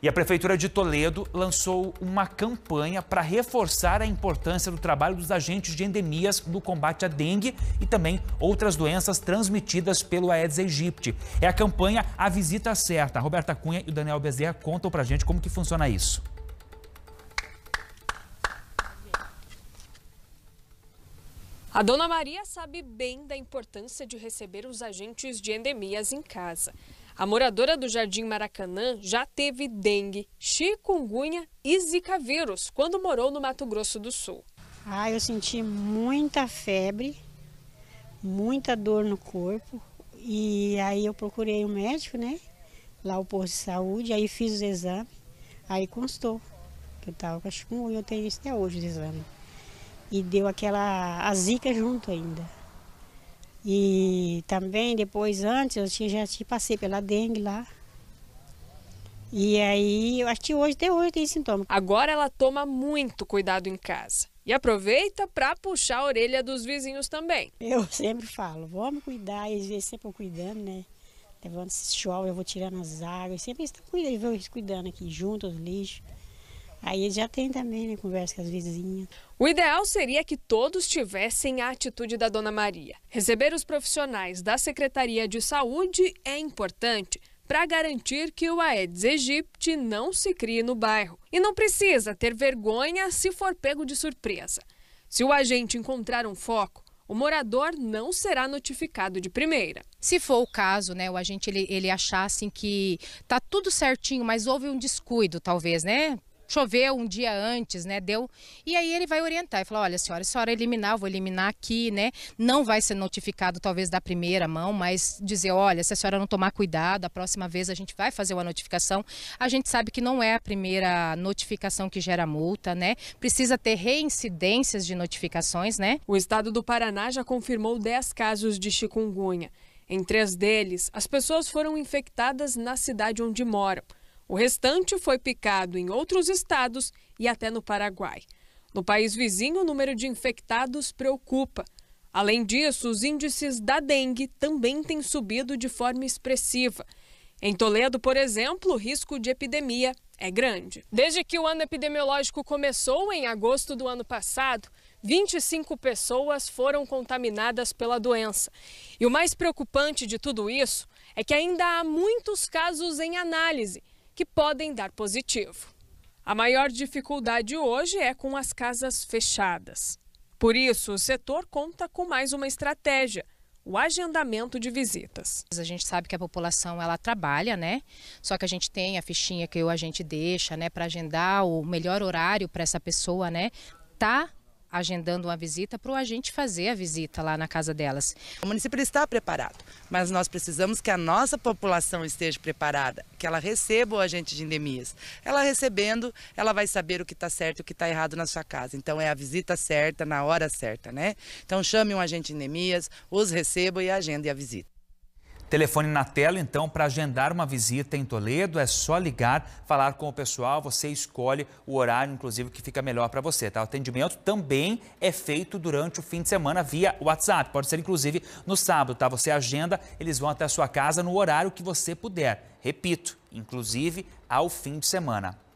E a Prefeitura de Toledo lançou uma campanha para reforçar a importância do trabalho dos agentes de endemias no combate à dengue e também outras doenças transmitidas pelo Aedes aegypti. É a campanha A Visita Certa. A Roberta Cunha e o Daniel Bezerra contam para a gente como que funciona isso. A dona Maria sabe bem da importância de receber os agentes de endemias em casa. A moradora do Jardim Maracanã já teve dengue, chikungunya e zika vírus quando morou no Mato Grosso do Sul. Ah, eu senti muita febre, muita dor no corpo e aí eu procurei o um médico, né? Lá o posto de saúde, aí fiz os exames, aí constou que eu estava com a chikungunya, eu tenho isso até hoje os exames. E deu aquela a zika junto ainda. E também depois, antes, eu tinha, já te passei pela dengue lá. E aí, eu acho que hoje, até hoje tem sintoma. Agora ela toma muito cuidado em casa. E aproveita para puxar a orelha dos vizinhos também. Eu sempre falo, vamos cuidar, e às vezes sempre cuidando, né? Levando esse chove, eu vou tirando as águas, sempre estão cuidando, cuidando aqui, junto os lixos. Aí já tem também, né? Conversa com as vizinhas. O ideal seria que todos tivessem a atitude da Dona Maria. Receber os profissionais da Secretaria de Saúde é importante para garantir que o Aedes aegypti não se crie no bairro. E não precisa ter vergonha se for pego de surpresa. Se o agente encontrar um foco, o morador não será notificado de primeira. Se for o caso, né, o agente ele, ele assim, que tá tudo certinho, mas houve um descuido, talvez, né? choveu um dia antes, né? Deu. E aí ele vai orientar e falar: olha, senhora, a senhora eliminar, eu vou eliminar aqui, né? Não vai ser notificado, talvez, da primeira mão, mas dizer: olha, se a senhora não tomar cuidado, a próxima vez a gente vai fazer uma notificação. A gente sabe que não é a primeira notificação que gera multa, né? Precisa ter reincidências de notificações, né? O estado do Paraná já confirmou 10 casos de chikungunya. Em três deles, as pessoas foram infectadas na cidade onde moram. O restante foi picado em outros estados e até no Paraguai. No país vizinho, o número de infectados preocupa. Além disso, os índices da dengue também têm subido de forma expressiva. Em Toledo, por exemplo, o risco de epidemia é grande. Desde que o ano epidemiológico começou em agosto do ano passado, 25 pessoas foram contaminadas pela doença. E o mais preocupante de tudo isso é que ainda há muitos casos em análise que podem dar positivo. A maior dificuldade hoje é com as casas fechadas. Por isso, o setor conta com mais uma estratégia o agendamento de visitas. A gente sabe que a população ela trabalha, né? Só que a gente tem a fichinha que o agente deixa, né, para agendar o melhor horário para essa pessoa, né? Tá agendando uma visita para o agente fazer a visita lá na casa delas. O município está preparado, mas nós precisamos que a nossa população esteja preparada, que ela receba o agente de endemias. Ela recebendo, ela vai saber o que está certo e o que está errado na sua casa. Então é a visita certa, na hora certa, né? Então chame um agente de endemias, os receba e agende a visita. Telefone na tela, então, para agendar uma visita em Toledo. É só ligar, falar com o pessoal. Você escolhe o horário, inclusive, que fica melhor para você. Tá? O atendimento também é feito durante o fim de semana via WhatsApp. Pode ser, inclusive, no sábado. Tá? Você agenda, eles vão até a sua casa no horário que você puder. Repito, inclusive ao fim de semana.